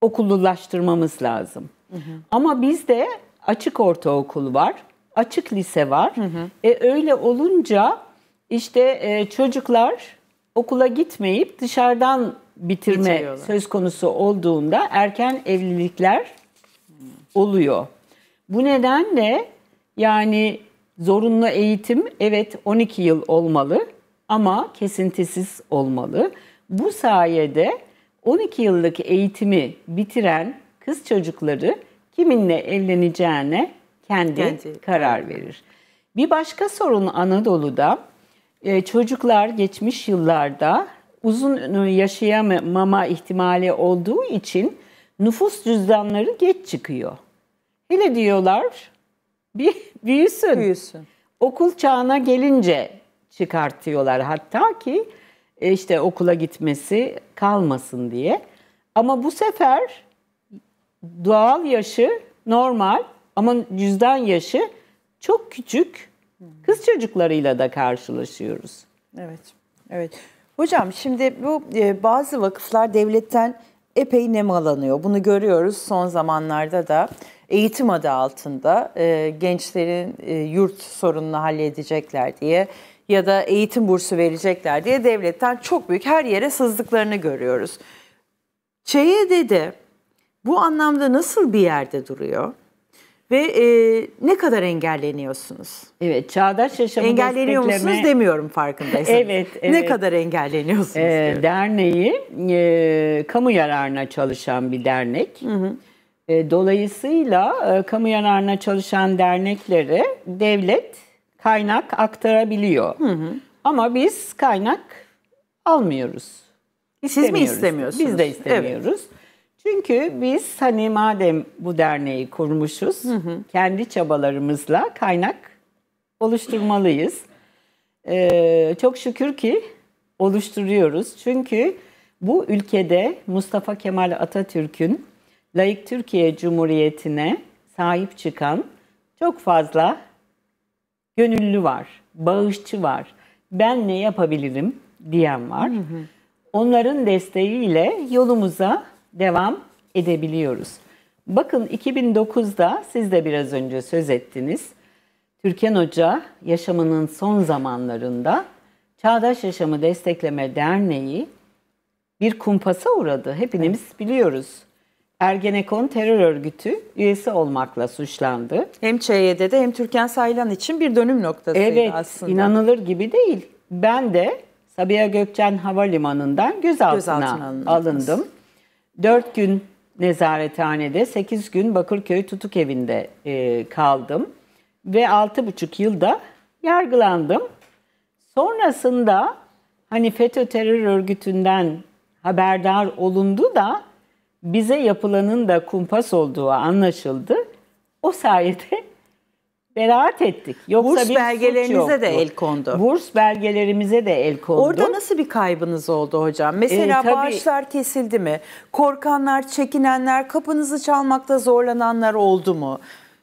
okullulaştırmamız lazım. Hı hı. Ama bizde açık ortaokul var, açık lise var. Hı hı. E öyle olunca işte e, çocuklar okula gitmeyip dışarıdan bitirme söz konusu olduğunda erken evlilikler oluyor. Bu nedenle yani zorunlu eğitim evet 12 yıl olmalı ama kesintisiz olmalı. Bu sayede 12 yıllık eğitimi bitiren kız çocukları kiminle evleneceğine kendi, kendi. karar verir. Bir başka sorun Anadolu'da ee, çocuklar geçmiş yıllarda uzun yaşayamama ihtimali olduğu için nüfus cüzdanları geç çıkıyor. Hele diyorlar bir <laughs> büyüsün. büyüsün. Okul çağına gelince çıkartıyorlar hatta ki e, işte okula gitmesi kalmasın diye. Ama bu sefer doğal yaşı normal ama cüzdan yaşı çok küçük Kız çocuklarıyla da karşılaşıyoruz. Evet. Evet. Hocam şimdi bu e, bazı vakıflar devletten epey nemalanıyor. Bunu görüyoruz son zamanlarda da eğitim adı altında e, gençlerin e, yurt sorununu halledecekler diye ya da eğitim bursu verecekler diye devletten çok büyük her yere sızdıklarını görüyoruz. ÇYD'de bu anlamda nasıl bir yerde duruyor? ve e, ne kadar engelleniyorsunuz? Evet, çağdaş yaşamı Engelleniyor destekleme... musunuz demiyorum farkındaysanız. evet, <laughs> evet. Ne kadar engelleniyorsunuz? Ee, derneği e, kamu yararına çalışan bir dernek. Hı hı. E, dolayısıyla e, kamu yararına çalışan derneklere devlet kaynak aktarabiliyor. Hı hı. Ama biz kaynak almıyoruz. Siz mi istemiyorsunuz? Biz de istemiyoruz. Evet. Çünkü biz hani madem bu derneği kurmuşuz, hı hı. kendi çabalarımızla kaynak oluşturmalıyız. Ee, çok şükür ki oluşturuyoruz. Çünkü bu ülkede Mustafa Kemal Atatürk'ün layık Türkiye Cumhuriyeti'ne sahip çıkan çok fazla gönüllü var, bağışçı var. Ben ne yapabilirim diyen var. Hı hı. Onların desteğiyle yolumuza devam edebiliyoruz. Bakın 2009'da siz de biraz önce söz ettiniz. Türkan Hoca yaşamının son zamanlarında Çağdaş Yaşamı Destekleme Derneği bir kumpasa uğradı. Hepimiz evet. biliyoruz. Ergenekon terör örgütü üyesi olmakla suçlandı. Hem ÇYD'de hem Türkan Saylan için bir dönüm noktasıydı evet, aslında. Evet inanılır gibi değil. Ben de Sabiha Gökçen Havalimanı'ndan gözaltına, gözaltına alındım. Dört gün nezarethanede 8 gün Bakırköy tutuk evinde e, kaldım ve 6,5 yılda yargılandım. Sonrasında hani FETÖ terör örgütünden haberdar olundu da bize yapılanın da kumpas olduğu anlaşıldı. O sayede beraat ettik. Yoksa burs bir belgelerinize de el kondu. Burs belgelerimize de el kondu. Orada nasıl bir kaybınız oldu hocam? Mesela ee, tabii, bağışlar kesildi mi? Korkanlar, çekinenler, kapınızı çalmakta zorlananlar oldu mu?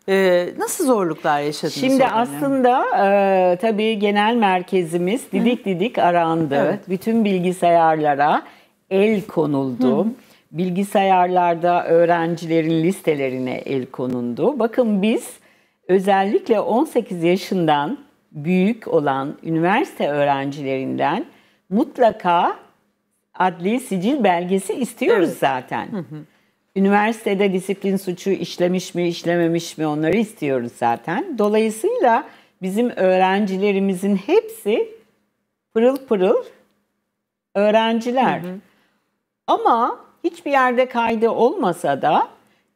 Ee, nasıl zorluklar yaşadınız? Şimdi önemli. aslında e, tabii genel merkezimiz didik didik arandı. Evet. Bütün bilgisayarlara el konuldu. Bilgisayarlarda öğrencilerin listelerine el konundu. Bakın biz özellikle 18 yaşından büyük olan üniversite öğrencilerinden mutlaka adli sicil belgesi istiyoruz evet. zaten. Hı hı. Üniversitede disiplin suçu işlemiş mi, işlememiş mi onları istiyoruz zaten. Dolayısıyla bizim öğrencilerimizin hepsi pırıl pırıl öğrenciler. Hı hı. Ama hiçbir yerde kaydı olmasa da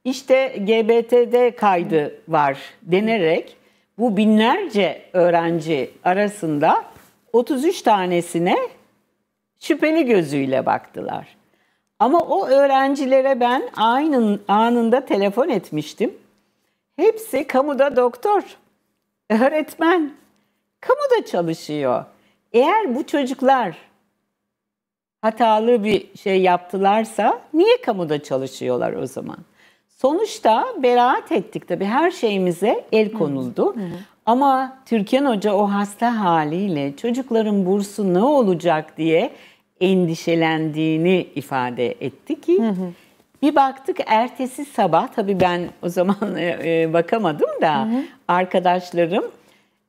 işte GBT'de kaydı var denerek bu binlerce öğrenci arasında 33 tanesine şüpheli gözüyle baktılar. Ama o öğrencilere ben aynı anında telefon etmiştim. Hepsi kamuda doktor, öğretmen, kamuda çalışıyor. Eğer bu çocuklar hatalı bir şey yaptılarsa niye kamuda çalışıyorlar o zaman? Sonuçta beraat ettik tabi her şeyimize el konuldu. Hı hı. Ama Türkan Hoca o hasta haliyle çocukların bursu ne olacak diye endişelendiğini ifade etti ki hı hı. bir baktık ertesi sabah tabi ben o zaman <laughs> e, e, bakamadım da hı hı. arkadaşlarım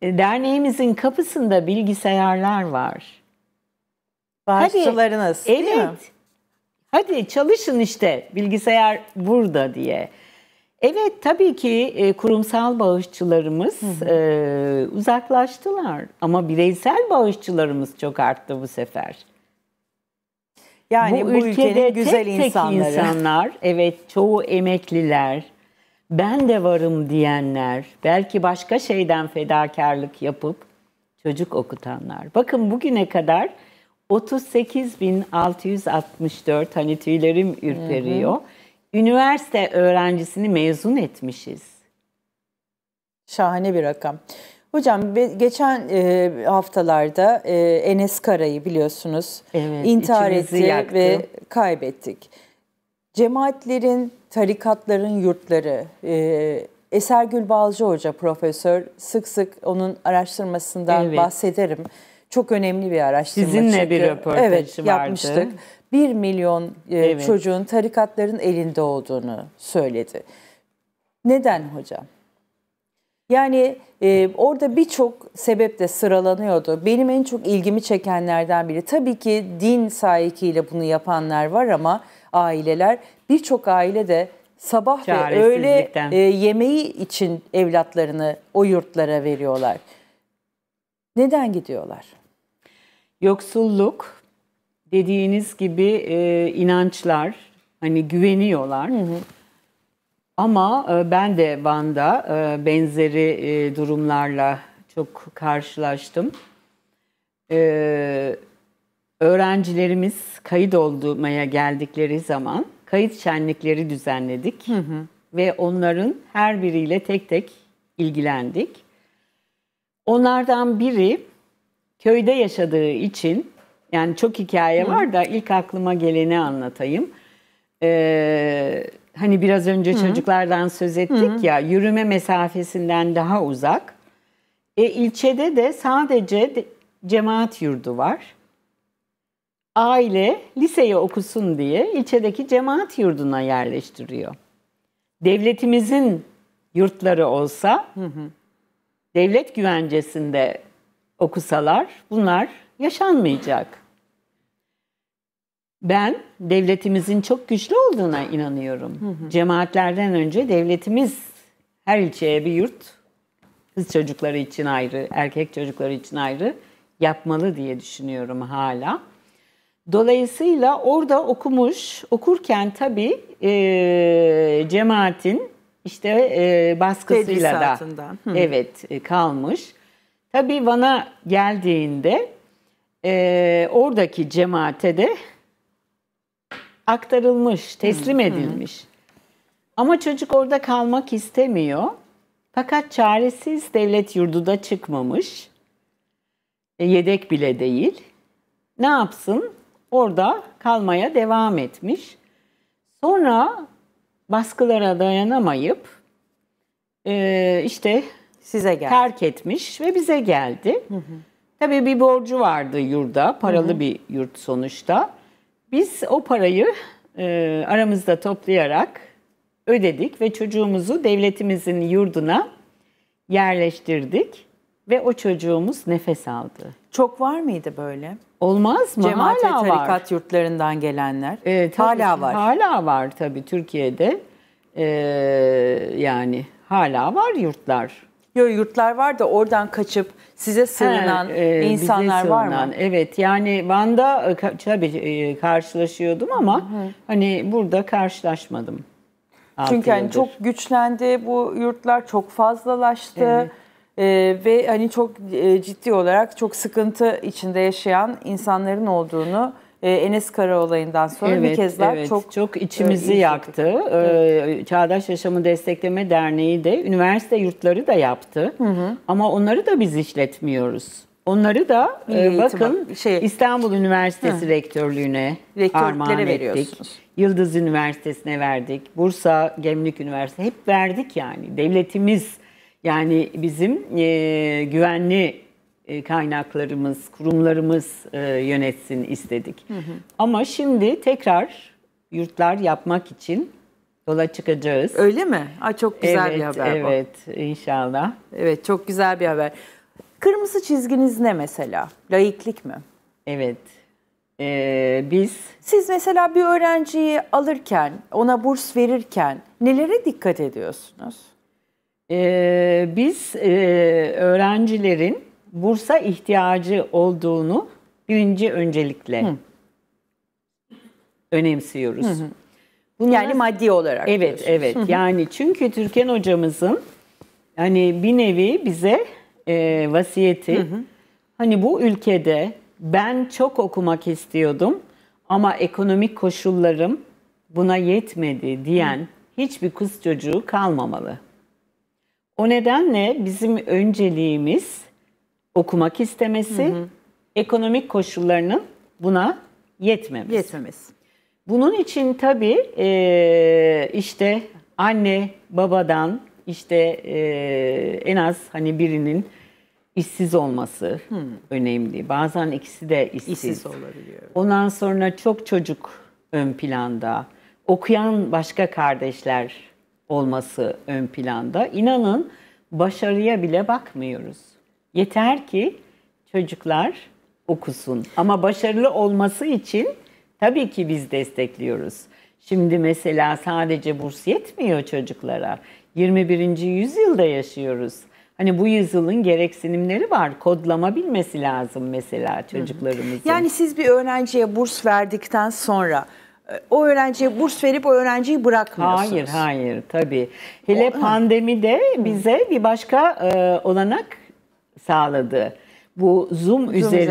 e, derneğimizin kapısında bilgisayarlar var. başçılarınız evet, değil mi? Evet. Hadi çalışın işte bilgisayar burada diye. Evet tabii ki e, kurumsal bağışçılarımız E, uzaklaştılar ama bireysel bağışçılarımız çok arttı bu sefer. Yani bu, bu ülkede ülkenin güzel tek insanları. tek insanlar, evet çoğu emekliler, ben de varım diyenler, belki başka şeyden fedakarlık yapıp çocuk okutanlar. Bakın bugüne kadar 38.664 hani tüylerim ürperiyor. Hı hı. Üniversite öğrencisini mezun etmişiz. Şahane bir rakam. Hocam geçen e, haftalarda e, Enes Kara'yı biliyorsunuz evet, intihar etti yaktı. ve kaybettik. Cemaatlerin, tarikatların yurtları, e, Eser Gülbalcı Hoca profesör sık sık onun araştırmasından evet. bahsederim çok önemli bir araştırma Sizinle çıktı. bir röportajı evet, vardı. yapmıştık. 1 milyon e, evet. çocuğun tarikatların elinde olduğunu söyledi. Neden hocam? Yani e, orada birçok sebep de sıralanıyordu. Benim en çok ilgimi çekenlerden biri tabii ki din sahikiyle bunu yapanlar var ama aileler birçok aile de sabah ve öğle e, yemeği için evlatlarını o yurtlara veriyorlar. Neden gidiyorlar? Yoksulluk, dediğiniz gibi e, inançlar, hani güveniyorlar. Hı hı. Ama e, ben de Van'da e, benzeri e, durumlarla çok karşılaştım. E, öğrencilerimiz kayıt olmaya geldikleri zaman kayıt şenlikleri düzenledik. Hı hı. Ve onların her biriyle tek tek ilgilendik. Onlardan biri köyde yaşadığı için yani çok hikaye var da ilk aklıma geleni anlatayım. Ee, hani biraz önce çocuklardan söz ettik ya yürüme mesafesinden daha uzak. E, ilçede de sadece cemaat yurdu var. Aile liseye okusun diye ilçedeki cemaat yurduna yerleştiriyor. Devletimizin yurtları olsa hı hı. devlet güvencesinde okusalar bunlar yaşanmayacak. Ben devletimizin çok güçlü olduğuna inanıyorum. Hı hı. Cemaatlerden önce devletimiz her ilçeye bir yurt, kız çocukları için ayrı, erkek çocukları için ayrı yapmalı diye düşünüyorum hala. Dolayısıyla orada okumuş, okurken tabii e, cemaatin işte e, baskısıyla da hı. evet e, kalmış. Tabii Van'a geldiğinde e, oradaki cemaate de aktarılmış, teslim hmm. edilmiş. Ama çocuk orada kalmak istemiyor. Fakat çaresiz devlet yurdu da çıkmamış. E, yedek bile değil. Ne yapsın? Orada kalmaya devam etmiş. Sonra baskılara dayanamayıp e, işte Size geldi. Terk etmiş ve bize geldi. Hı hı. Tabii bir borcu vardı yurda, paralı hı hı. bir yurt sonuçta. Biz o parayı e, aramızda toplayarak ödedik ve çocuğumuzu devletimizin yurduna yerleştirdik ve o çocuğumuz nefes aldı. Çok var mıydı böyle? Olmaz mı? Cemaat hala ve tarikat var. yurtlarından gelenler. Ee, tabii, hala var. Hala var tabii Türkiye'de. Ee, yani hala var yurtlar yo, yurtlar var da oradan kaçıp size sığınan He, e, insanlar sığınan, var mı? Evet yani Van'da e, tabii e, karşılaşıyordum ama hı hı. hani burada karşılaşmadım. Çünkü hani çok güçlendi bu yurtlar çok fazlalaştı. Evet. Ee, ve hani çok e, ciddi olarak çok sıkıntı içinde yaşayan insanların olduğunu ee, Enes Kara olayından sonra evet, bir kez daha evet. çok çok e, içimizi e, yaktı. Ee, evet. Çağdaş Yaşamı Destekleme Derneği de üniversite yurtları da yaptı. Hı hı. Ama onları da biz işletmiyoruz. Onları da e, bakın şey, İstanbul Üniversitesi hı. rektörlüğüne armağan ettik. Yıldız Üniversitesi'ne verdik. Bursa Gemlik Üniversitesi hep verdik yani. Devletimiz yani bizim e, güvenli e, kaynaklarımız, kurumlarımız e, yönetsin istedik. Hı hı. Ama şimdi tekrar yurtlar yapmak için yola çıkacağız. Öyle mi? Aa, çok güzel evet, bir haber evet, bu. Evet, inşallah. Evet, çok güzel bir haber. Kırmızı çizginiz ne mesela? Layıklık mı? Evet. Ee, biz Siz mesela bir öğrenciyi alırken, ona burs verirken nelere dikkat ediyorsunuz? Ee, biz e, öğrencilerin bursa ihtiyacı olduğunu birinci öncelikle hı. önemsiyoruz. Hı hı. Bunlar, yani maddi olarak. Evet, diyorsunuz. evet. Yani çünkü Türkan hocamızın hani bir nevi bize e, vasiyeti hı. hani bu ülkede ben çok okumak istiyordum ama ekonomik koşullarım buna yetmedi diyen hı. hiçbir kız çocuğu kalmamalı. O nedenle bizim önceliğimiz okumak istemesi, hı hı. ekonomik koşullarının buna yetmemesi. Yetmemesi. Bunun için tabii e, işte anne babadan işte e, en az hani birinin işsiz olması hmm. önemli. Bazen ikisi de işsiz. işsiz olabiliyor. Ondan sonra çok çocuk ön planda. Okuyan başka kardeşler olması ön planda. İnanın başarıya bile bakmıyoruz. Yeter ki çocuklar okusun. Ama başarılı olması için tabii ki biz destekliyoruz. Şimdi mesela sadece burs yetmiyor çocuklara. 21. yüzyılda yaşıyoruz. Hani bu yüzyılın gereksinimleri var. Kodlama bilmesi lazım mesela çocuklarımızın. Yani siz bir öğrenciye burs verdikten sonra e, o öğrenciye burs verip o öğrenciyi bırakmıyorsunuz. Hayır, hayır tabii. Hele o, pandemide bize bir başka e, olanak sağladı. Bu Zoom, Zoom üzerinden,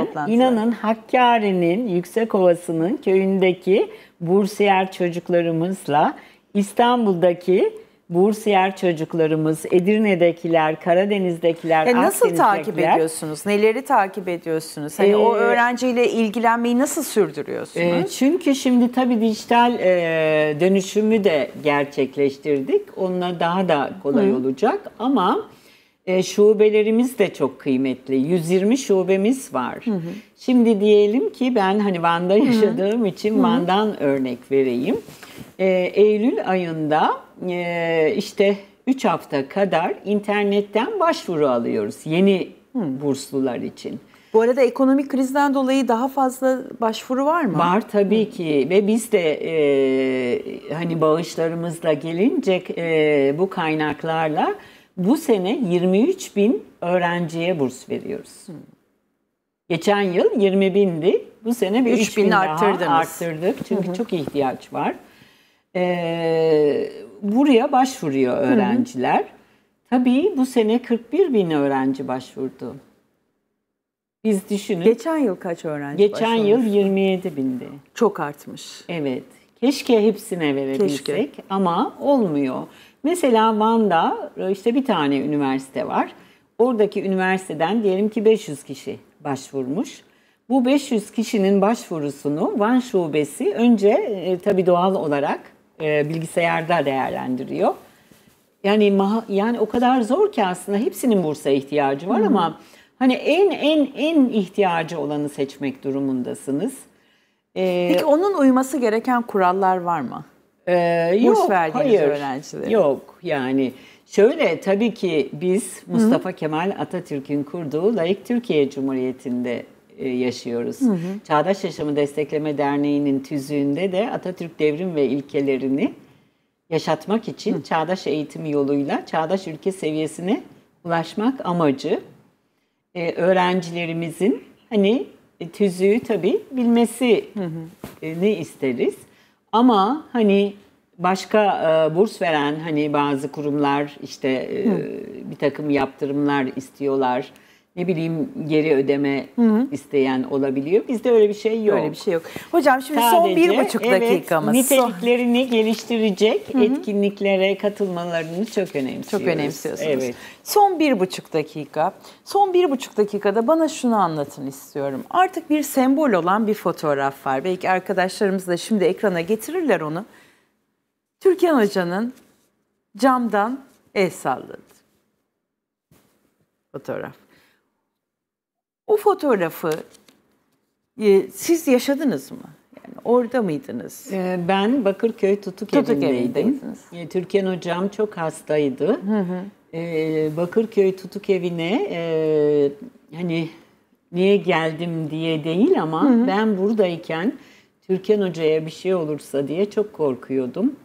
üzerinden inanın Hakkari'nin yüksek Yüksekovası'nın köyündeki bursiyer çocuklarımızla İstanbul'daki Bursiyer çocuklarımız, Edirne'dekiler, Karadeniz'dekiler, e Nasıl takip ediyorsunuz? Neleri takip ediyorsunuz? Hani ee, o öğrenciyle ilgilenmeyi nasıl sürdürüyorsunuz? E, çünkü şimdi tabii dijital e, dönüşümü de gerçekleştirdik. Onunla daha da kolay Hı. olacak ama e, şubelerimiz de çok kıymetli. 120 şubemiz var. Hı hı. Şimdi diyelim ki ben hani Van'da yaşadığım hı hı. için Van'dan hı hı. örnek vereyim. E, Eylül ayında e, işte 3 hafta kadar internetten başvuru alıyoruz yeni hı. burslular için. Bu arada ekonomik krizden dolayı daha fazla başvuru var mı? Var tabii ki ve biz de e, hani bağışlarımızla gelince e, bu kaynaklarla bu sene 23 bin öğrenciye burs veriyoruz. Geçen yıl 20 bindi. Bu sene bir 3 bin, arttırdınız. daha arttırdık. Çünkü hı hı. çok ihtiyaç var. Ee, buraya başvuruyor öğrenciler. Hı hı. Tabii bu sene 41 bin öğrenci başvurdu. Biz düşünün. Geçen yıl kaç öğrenci Geçen başvurmuş? yıl 27 bindi. Çok artmış. Evet. Keşke hepsine verebilsek Keşke. ama olmuyor. Mesela Van'da e, işte bir tane üniversite var. Oradaki üniversiteden diyelim ki 500 kişi başvurmuş. Bu 500 kişinin başvurusunu Van Şubesi önce e, tabii doğal olarak e, bilgisayarda değerlendiriyor. Yani maha, yani o kadar zor ki aslında hepsinin bursa ihtiyacı var hmm. ama hani en en en ihtiyacı olanı seçmek durumundasınız. Ee, Peki onun uyması gereken kurallar var mı? Ee, Burs yok, hayır. öğrencilere. Yok yani şöyle tabii ki biz Mustafa Hı-hı. Kemal Atatürk'ün kurduğu Laik Türkiye Cumhuriyeti'nde e, yaşıyoruz. Hı hı. Çağdaş Yaşamı Destekleme Derneği'nin tüzüğünde de Atatürk devrim ve ilkelerini yaşatmak için hı. çağdaş eğitim yoluyla çağdaş ülke seviyesine ulaşmak amacı ee, öğrencilerimizin hani e, tüzüğü tabii bilmesini hı hı. isteriz. Ama hani başka e, burs veren hani bazı kurumlar işte e, bir takım yaptırımlar istiyorlar ne bileyim geri ödeme Hı-hı. isteyen olabiliyor. Bizde öyle bir şey yok. Öyle bir şey yok. Hocam şimdi Sadece, son bir buçuk evet, dakikamız. Niteliklerini son... geliştirecek Hı-hı. etkinliklere katılmalarını çok önemsiyoruz. Çok önemsiyorsunuz. Evet. Son bir buçuk dakika. Son bir buçuk dakikada bana şunu anlatın istiyorum. Artık bir sembol olan bir fotoğraf var. Belki arkadaşlarımız da şimdi ekrana getirirler onu. Türkan Hoca'nın camdan el salladı. Fotoğraf. O fotoğrafı e, siz yaşadınız mı? Yani orada mıydınız? Ee, ben Bakırköy tutuk, tutuk evindeydim. Ee, Türkan hocam çok hastaydı. Hı hı. Ee, Bakırköy tutuk evine e, hani niye geldim diye değil ama hı hı. ben buradayken Türkan hocaya bir şey olursa diye çok korkuyordum.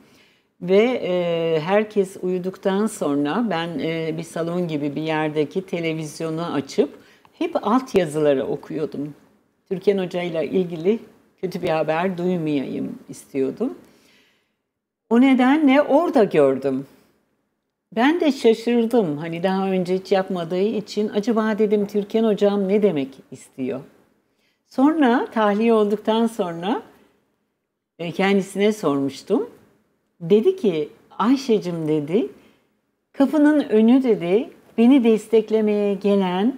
Ve e, herkes uyuduktan sonra ben e, bir salon gibi bir yerdeki televizyonu açıp hep alt yazıları okuyordum. Türkan Hoca ile ilgili kötü bir haber duymayayım istiyordum. O nedenle orada gördüm. Ben de şaşırdım. Hani daha önce hiç yapmadığı için acaba dedim Türkan hocam ne demek istiyor? Sonra tahliye olduktan sonra e, kendisine sormuştum. Dedi ki Ayşe'cim dedi kapının önü dedi beni desteklemeye gelen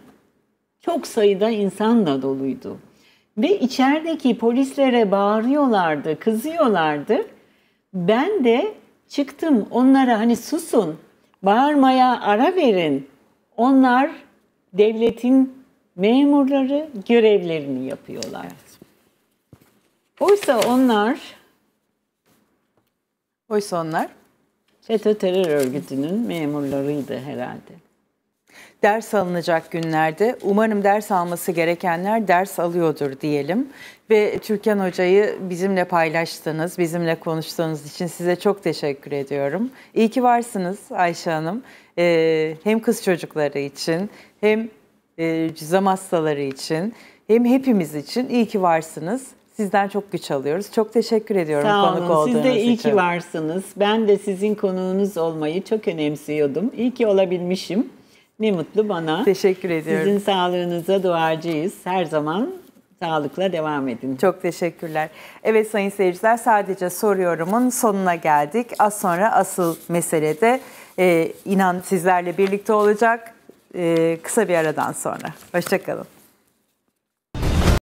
çok sayıda insanla doluydu. Ve içerideki polislere bağırıyorlardı, kızıyorlardı. Ben de çıktım onlara hani susun, bağırmaya ara verin. Onlar devletin memurları görevlerini yapıyorlar. Oysa onlar Oysa onlar FETÖ terör örgütünün memurlarıydı herhalde ders alınacak günlerde umarım ders alması gerekenler ders alıyordur diyelim. Ve Türkan Hoca'yı bizimle paylaştığınız, bizimle konuştuğunuz için size çok teşekkür ediyorum. İyi ki varsınız Ayşe Hanım. Ee, hem kız çocukları için hem e, cüzam hastaları için hem hepimiz için iyi ki varsınız. Sizden çok güç alıyoruz. Çok teşekkür ediyorum Sağ olun. konuk olduğunuz için. Siz de iyi için. ki varsınız. Ben de sizin konuğunuz olmayı çok önemsiyordum. İyi ki olabilmişim. Ne mutlu bana. Teşekkür ediyorum. Sizin sağlığınıza duacıyız. Her zaman sağlıkla devam edin. Çok teşekkürler. Evet sayın seyirciler sadece soruyorumun sonuna geldik. Az sonra asıl meselede e, inan sizlerle birlikte olacak e, kısa bir aradan sonra. Hoşçakalın.